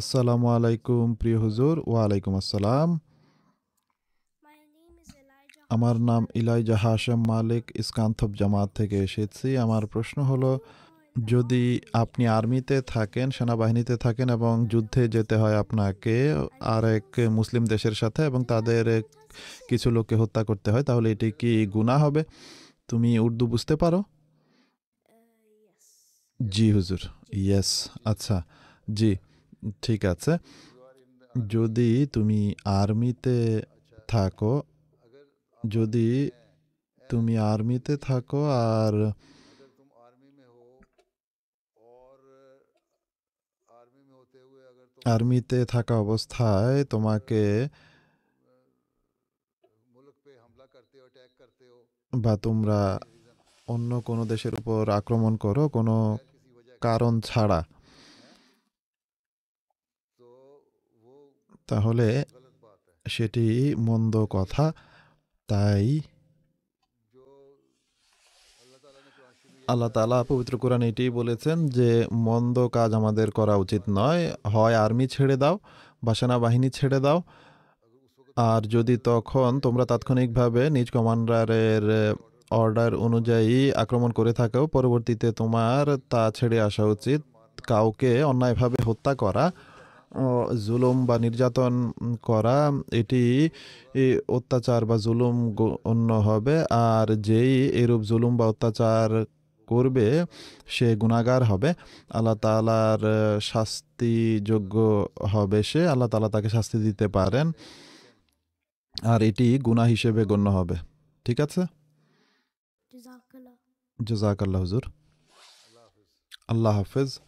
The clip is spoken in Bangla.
আসসালামু আলাইকুম প্রিয় হুজুর ওয়ালাইকুম আসসালাম আমার নাম ইলাইজা হাশেম মালিক ইসকান্থব জামাত থেকে এসেছি আমার প্রশ্ন হলো যদি আপনি আর্মিতে থাকেন সেনাবাহিনীতে থাকেন এবং যুদ্ধে যেতে হয় আপনাকে আরেক মুসলিম দেশের সাথে এবং তাদের কিছু লোককে হত্যা করতে হয় তাহলে এটি কি গুণা হবে তুমি উর্দু বুঝতে পারো uh, জি হুজুর ইয়েস আচ্ছা জি ঠিক আছে যদি তুমি আর্মিতে থাকো যদি তুমি আর্মিতে থাকো আর আর্মিতে থাকা অবস্থায় তোমাকে বা তোমরা অন্য কোনো দেশের উপর আক্রমণ করো কোনো কারণ ছাড়া তাহলে সেটি মন্দ কথা তাই আল্লাহ তালা পবিত্র কোরআন এটি বলেছেন যে মন্দ কাজ আমাদের করা উচিত নয় হয় আর্মি ছেড়ে দাও বা সেনাবাহিনী ছেড়ে দাও আর যদি তখন তোমরা তাৎক্ষণিকভাবে নিজ কমান্ডারের অর্ডার অনুযায়ী আক্রমণ করে থাকো পরবর্তীতে তোমার তা ছেড়ে আসা উচিত কাউকে অন্যায়ভাবে হত্যা করা জুলুম বা নির্যাতন করা এটি অত্যাচার বা জুলুম গণ্য হবে আর যেই এরূপ জুলুম বা অত্যাচার করবে সে গুণাগার হবে আল্লাহ তালার শাস্তিযোগ্য হবে সে আল্লাহ তালা তাকে শাস্তি দিতে পারেন আর এটি গুণা হিসেবে গণ্য হবে ঠিক আছে জজাকাল্লাহ হুজুর আল্লাহ হাফেজ